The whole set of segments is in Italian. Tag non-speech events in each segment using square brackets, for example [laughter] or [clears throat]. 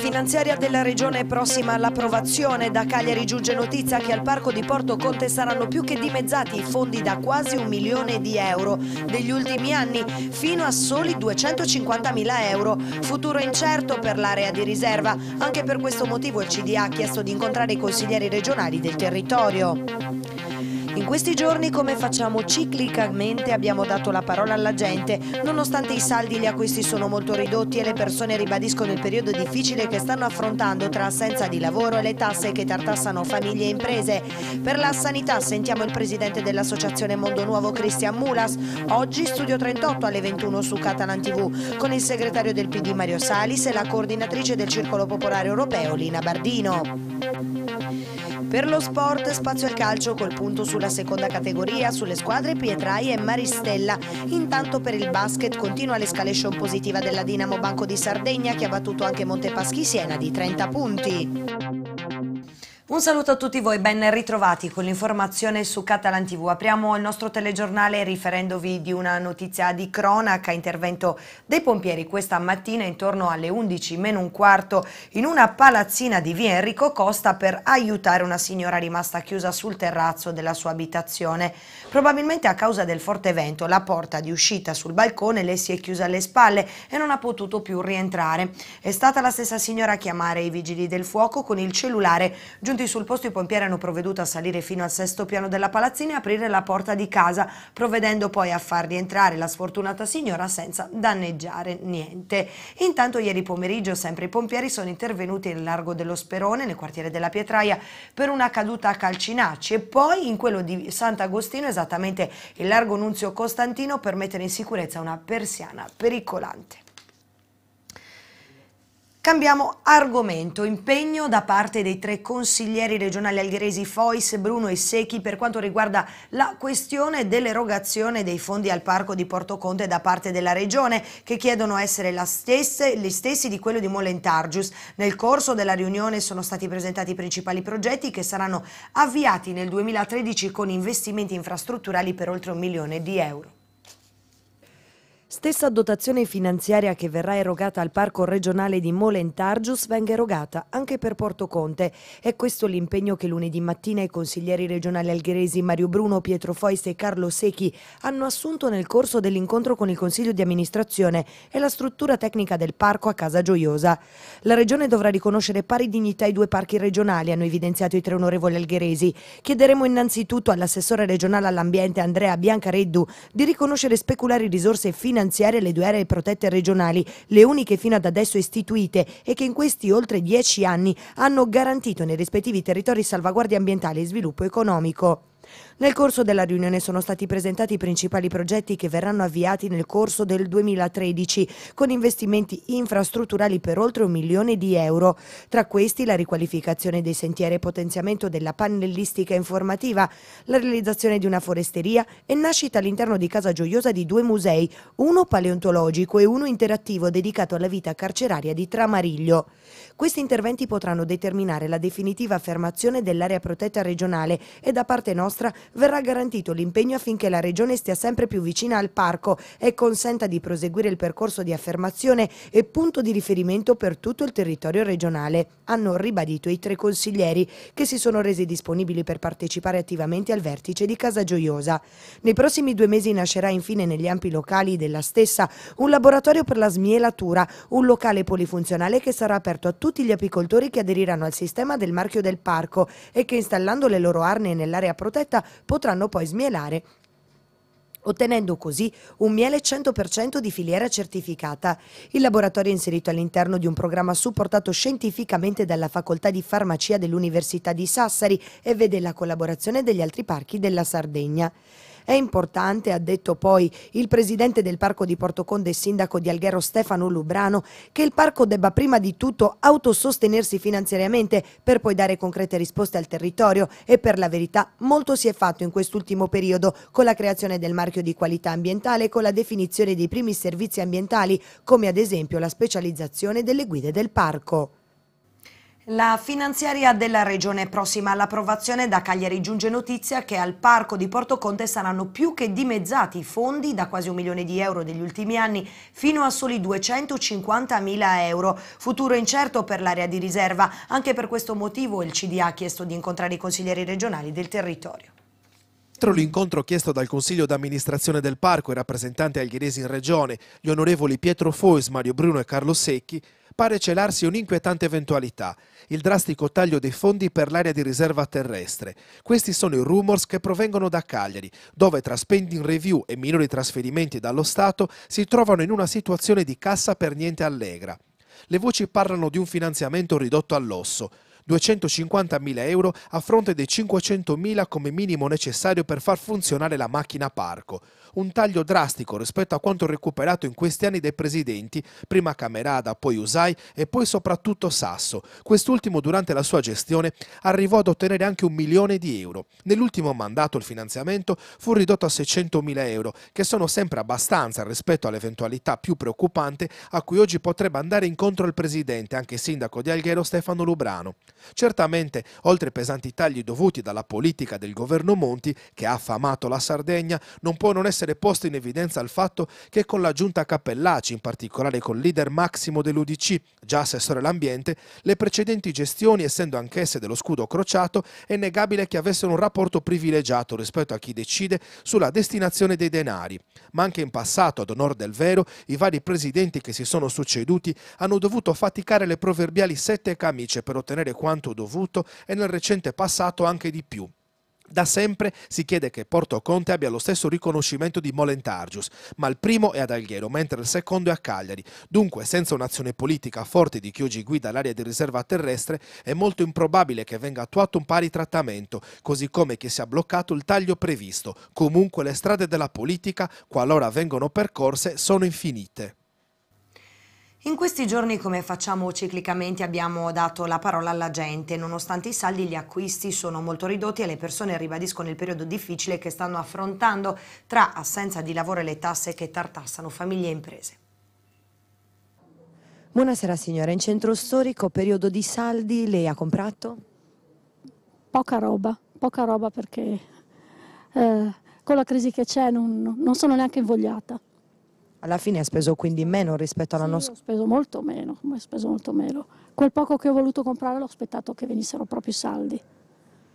finanziaria della regione è prossima all'approvazione. Da Cagliari giunge notizia che al parco di Porto Conte saranno più che dimezzati i fondi da quasi un milione di euro degli ultimi anni fino a soli 250 mila euro. Futuro incerto per l'area di riserva. Anche per questo motivo il CDA ha chiesto di incontrare i consiglieri regionali del territorio questi giorni, come facciamo ciclicamente, abbiamo dato la parola alla gente. Nonostante i saldi gli acquisti sono molto ridotti e le persone ribadiscono il periodo difficile che stanno affrontando tra assenza di lavoro e le tasse che tartassano famiglie e imprese. Per la sanità sentiamo il presidente dell'Associazione Mondo Nuovo Cristian Mulas, oggi Studio 38 alle 21 su Catalan TV, con il segretario del PD Mario Salis e la coordinatrice del Circolo Popolare Europeo Lina Bardino. Per lo sport, spazio al calcio col punto sulla seconda categoria, sulle squadre Pietraia e Maristella. Intanto per il basket continua l'escalation positiva della Dinamo Banco di Sardegna che ha battuto anche Montepaschi Siena di 30 punti. Un saluto a tutti voi, ben ritrovati con l'informazione su Catalan TV. Apriamo il nostro telegiornale riferendovi di una notizia di cronaca, intervento dei pompieri questa mattina intorno alle 11 meno un quarto in una palazzina di via Enrico Costa per aiutare una signora rimasta chiusa sul terrazzo della sua abitazione. Probabilmente a causa del forte vento la porta di uscita sul balcone le si è chiusa alle spalle e non ha potuto più rientrare. È stata la stessa signora a chiamare i vigili del fuoco con il cellulare giunto Giunti sul posto i pompieri hanno provveduto a salire fino al sesto piano della palazzina e aprire la porta di casa, provvedendo poi a far rientrare la sfortunata signora senza danneggiare niente. Intanto ieri pomeriggio sempre i pompieri sono intervenuti nel largo dello Sperone, nel quartiere della Pietraia, per una caduta a Calcinacci e poi in quello di Sant'Agostino, esattamente il largo Nunzio Costantino, per mettere in sicurezza una persiana pericolante. Cambiamo argomento, impegno da parte dei tre consiglieri regionali algheresi Fois, Bruno e Secchi per quanto riguarda la questione dell'erogazione dei fondi al parco di Porto Conte da parte della regione che chiedono essere stesse, gli stessi di quello di Molentargius. Nel corso della riunione sono stati presentati i principali progetti che saranno avviati nel 2013 con investimenti infrastrutturali per oltre un milione di euro. Stessa dotazione finanziaria che verrà erogata al Parco regionale di Molentargius venga erogata anche per Porto Conte. È questo l'impegno che lunedì mattina i consiglieri regionali algheresi Mario Bruno, Pietro Fois e Carlo Secchi hanno assunto nel corso dell'incontro con il Consiglio di amministrazione e la struttura tecnica del parco a Casa Gioiosa. La Regione dovrà riconoscere pari dignità ai due parchi regionali, hanno evidenziato i tre onorevoli algheresi. Chiederemo innanzitutto all'assessore regionale all'ambiente Andrea Biancareddu di riconoscere speculari risorse finanziarie finanziare le due aree protette regionali, le uniche fino ad adesso istituite e che in questi oltre dieci anni hanno garantito nei rispettivi territori salvaguardia ambientale e sviluppo economico. Nel corso della riunione sono stati presentati i principali progetti che verranno avviati nel corso del 2013 con investimenti infrastrutturali per oltre un milione di euro. Tra questi la riqualificazione dei sentieri e potenziamento della pannellistica informativa, la realizzazione di una foresteria e nascita all'interno di Casa Gioiosa di due musei, uno paleontologico e uno interattivo dedicato alla vita carceraria di Tramariglio. Questi interventi potranno determinare la definitiva affermazione dell'area protetta regionale e da parte nostra mostra verrà garantito l'impegno affinché la Regione stia sempre più vicina al parco e consenta di proseguire il percorso di affermazione e punto di riferimento per tutto il territorio regionale, hanno ribadito i tre consiglieri che si sono resi disponibili per partecipare attivamente al vertice di Casa Gioiosa. Nei prossimi due mesi nascerà infine negli ampi locali della stessa un laboratorio per la smielatura, un locale polifunzionale che sarà aperto a tutti gli apicoltori che aderiranno al sistema del marchio del parco e che installando le loro arne nell'area protetta libertà potranno poi smielare ottenendo così un miele 100% di filiera certificata. Il laboratorio è inserito all'interno di un programma supportato scientificamente dalla Facoltà di Farmacia dell'Università di Sassari e vede la collaborazione degli altri parchi della Sardegna. È importante, ha detto poi il presidente del Parco di Porto Conde e sindaco di Alghero Stefano Lubrano, che il parco debba prima di tutto autosostenersi finanziariamente per poi dare concrete risposte al territorio e per la verità molto si è fatto in quest'ultimo periodo con la creazione del marchio di qualità ambientale e con la definizione dei primi servizi ambientali come ad esempio la specializzazione delle guide del parco. La finanziaria della regione è prossima all'approvazione da Cagliari giunge notizia che al parco di Porto Conte saranno più che dimezzati i fondi da quasi un milione di euro degli ultimi anni fino a soli 250 mila euro. Futuro incerto per l'area di riserva. Anche per questo motivo il CDA ha chiesto di incontrare i consiglieri regionali del territorio. Dietro l'incontro chiesto dal Consiglio d'amministrazione del parco e rappresentanti algheresi in regione, gli onorevoli Pietro Fois, Mario Bruno e Carlo Secchi, pare celarsi un'inquietante eventualità, il drastico taglio dei fondi per l'area di riserva terrestre. Questi sono i rumors che provengono da Cagliari, dove tra spending review e minori trasferimenti dallo Stato si trovano in una situazione di cassa per niente allegra. Le voci parlano di un finanziamento ridotto all'osso, 250.000 euro a fronte dei 500.000 come minimo necessario per far funzionare la macchina parco, un taglio drastico rispetto a quanto recuperato in questi anni dai presidenti, prima Camerada, poi Usai e poi soprattutto Sasso. Quest'ultimo durante la sua gestione arrivò ad ottenere anche un milione di euro. Nell'ultimo mandato il finanziamento fu ridotto a 600.000 euro, che sono sempre abbastanza rispetto all'eventualità più preoccupante a cui oggi potrebbe andare incontro il presidente, anche sindaco di Alghero Stefano Lubrano. Certamente, oltre ai pesanti tagli dovuti dalla politica del governo Monti, che ha affamato la Sardegna, non può non essere posto in evidenza il fatto che con la giunta Cappellaci, in particolare col leader Massimo dell'Udc, già assessore all'ambiente, le precedenti gestioni, essendo anch'esse dello scudo crociato, è negabile che avessero un rapporto privilegiato rispetto a chi decide sulla destinazione dei denari. Ma anche in passato, ad onor del vero, i vari presidenti che si sono succeduti hanno dovuto faticare le proverbiali sette camicie per ottenere quanto quanto dovuto e nel recente passato anche di più. Da sempre si chiede che Porto Conte abbia lo stesso riconoscimento di Molentargius, ma il primo è ad Alghero, mentre il secondo è a Cagliari. Dunque, senza un'azione politica forte di chi oggi guida l'area di riserva terrestre, è molto improbabile che venga attuato un pari trattamento, così come che sia bloccato il taglio previsto. Comunque le strade della politica, qualora vengano percorse, sono infinite. In questi giorni, come facciamo ciclicamente, abbiamo dato la parola alla gente. Nonostante i saldi, gli acquisti sono molto ridotti e le persone ribadiscono il periodo difficile che stanno affrontando tra assenza di lavoro e le tasse che tartassano famiglie e imprese. Buonasera signora, in centro storico, periodo di saldi, lei ha comprato? Poca roba, poca roba perché eh, con la crisi che c'è non, non sono neanche invogliata. Alla fine ha speso quindi meno rispetto all'anno scorso? Sì, ho speso molto meno, ho speso molto meno. Quel poco che ho voluto comprare l'ho aspettato che venissero proprio i saldi.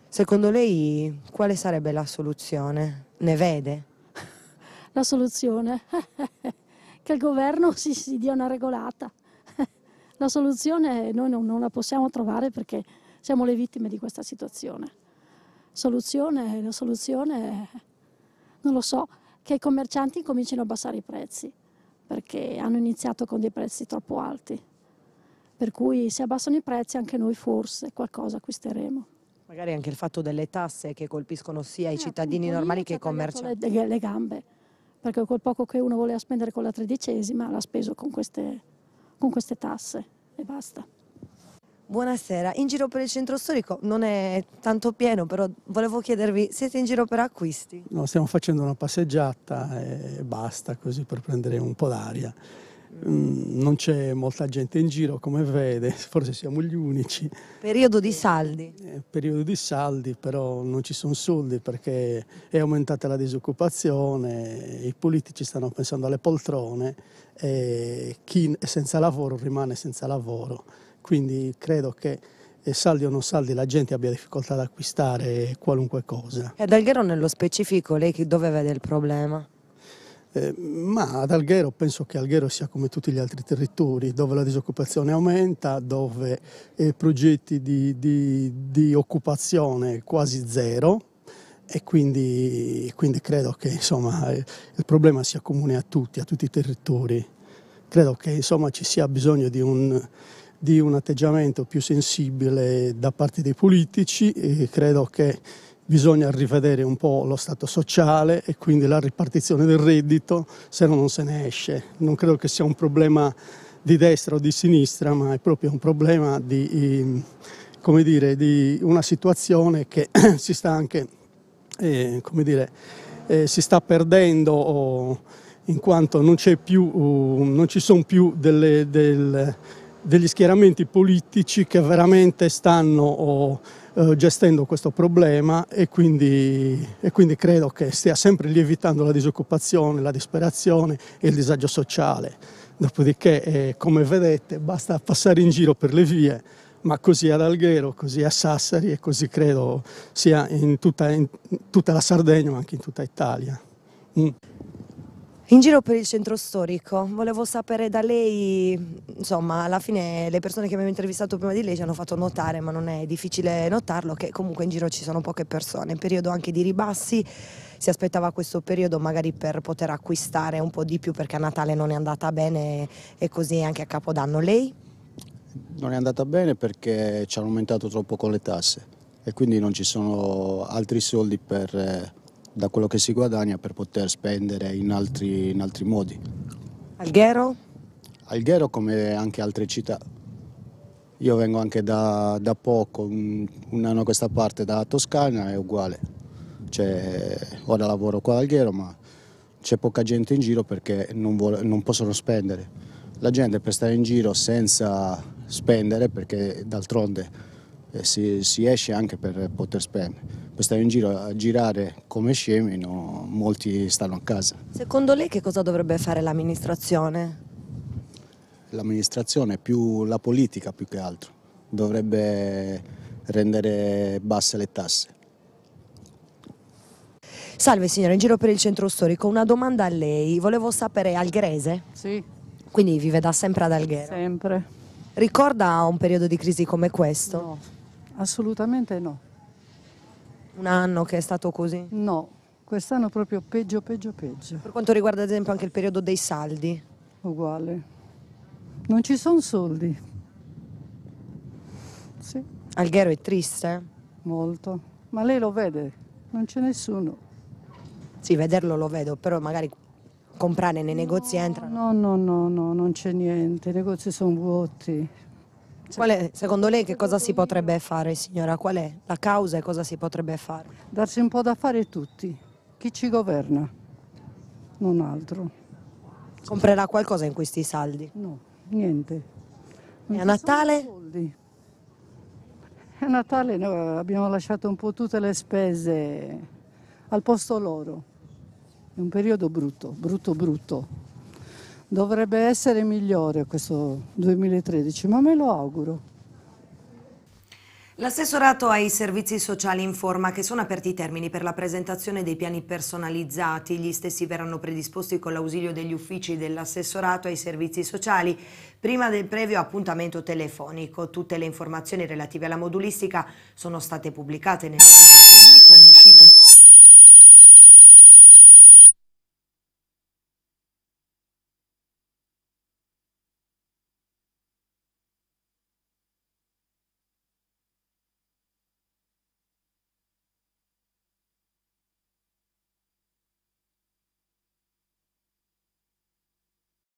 Secondo lei quale sarebbe la soluzione? Ne vede? [laughs] la soluzione? [laughs] che il governo si, si dia una regolata. [laughs] la soluzione noi non, non la possiamo trovare perché siamo le vittime di questa situazione. Soluzione, la soluzione, non lo so che i commercianti cominciano a abbassare i prezzi, perché hanno iniziato con dei prezzi troppo alti. Per cui se abbassano i prezzi anche noi forse qualcosa acquisteremo. Magari anche il fatto delle tasse che colpiscono sia eh, i cittadini normali che i commercianti. Le, le gambe, perché quel poco che uno voleva spendere con la tredicesima l'ha speso con queste, con queste tasse e basta. Buonasera, in giro per il centro storico non è tanto pieno, però volevo chiedervi, siete in giro per acquisti? No, stiamo facendo una passeggiata e basta così per prendere un po' d'aria. Mm, non c'è molta gente in giro, come vede, [laughs] forse siamo gli unici. Periodo di saldi. Eh, periodo di saldi, però non ci sono soldi perché è aumentata la disoccupazione, i politici stanno pensando alle poltrone e chi è senza lavoro rimane senza lavoro. Quindi credo che eh, saldi o non saldi la gente abbia difficoltà ad acquistare qualunque cosa. E ad Alghero nello specifico lei dove vede il problema? Eh, ma ad Alghero penso che Alghero sia come tutti gli altri territori, dove la disoccupazione aumenta, dove eh, progetti di, di, di, occupazione quasi zero e quindi, quindi credo che insomma, eh, il, problema sia comune a tutti, a tutti i territori. Credo che insomma, ci sia bisogno di un, di un atteggiamento più sensibile da parte dei politici e credo che bisogna rivedere un po' lo stato sociale e quindi la ripartizione del reddito, se no non se ne esce. Non credo che sia un problema di destra o di sinistra, ma è proprio un problema di, ehm, dire, di una situazione che [clears throat] si sta anche, eh, dire, eh, si sta perdendo. in quanto non, più, non ci sono più delle, del, degli schieramenti politici che veramente stanno oh, gestendo questo problema e quindi, e quindi, credo che stia sempre lievitando la disoccupazione, la disperazione e il disagio sociale. Dopodiché, eh, come vedete, basta passare in giro per le vie, ma così ad Alghero, così a Sassari e così credo sia in tutta, in tutta la Sardegna, ma anche in tutta Italia. Mm. In giro per il centro storico, volevo sapere da lei, insomma, alla fine le persone che abbiamo intervistato prima di lei ci hanno fatto notare, ma non è difficile notarlo, che comunque in giro ci sono poche persone, periodo anche di ribassi, si aspettava questo periodo magari per poter acquistare un po' di più perché a Natale non è andata bene e così anche a Capodanno. Lei? Non è andata bene perché ci hanno aumentato troppo con le tasse e quindi non ci sono altri soldi per eh, da quello che si guadagna per poter spendere in altri, in altri modi. Alghero? Alghero come anche altre città. Io vengo anche da, da poco, un, anno a questa parte da Toscana è uguale. Cioè, ora lavoro qua a Alghero ma c'è poca gente in giro perché non, vuole, non possono spendere. La gente per stare in giro senza spendere, perché d'altronde eh, si, si, esce anche per poter spendere. Per stare in giro a girare come scemi, no, molti stanno a casa. Secondo lei che cosa dovrebbe fare l'amministrazione? L'amministrazione, più la politica più che altro, dovrebbe rendere basse le tasse. Salve signore, in giro per il centro storico, una domanda a lei. Volevo sapere, è algherese? Sì. Quindi vive da sempre ad Alghero? Sempre. Ricorda un periodo di crisi come questo? No. Assolutamente no. Un anno che è stato così? No, quest'anno proprio peggio, peggio, peggio. Per quanto riguarda ad esempio anche il periodo dei saldi? Uguale. Non ci sono soldi. Sì. Alghero è triste? Molto. Ma lei lo vede, non c'è nessuno. Sì, vederlo lo vedo, però magari comprare nei no, negozi entra. No, no, no, no, non c'è niente, i negozi sono vuoti, è, secondo lei che cosa si potrebbe fare signora? Qual è la causa e cosa si potrebbe fare? Darsi un po' da fare tutti, chi ci governa, non altro. Comprerà qualcosa in questi saldi? No, niente. Non e a Natale? A Natale noi abbiamo lasciato un po' tutte le spese al posto loro. È un periodo brutto, brutto, brutto dovrebbe essere migliore questo 2013, ma me lo auguro. L'assessorato ai servizi sociali informa che sono aperti i termini per la presentazione dei piani personalizzati. Gli stessi verranno predisposti con l'ausilio degli uffici dell'assessorato ai servizi sociali prima del previo appuntamento telefonico. Tutte le informazioni relative alla modulistica sono state pubblicate nel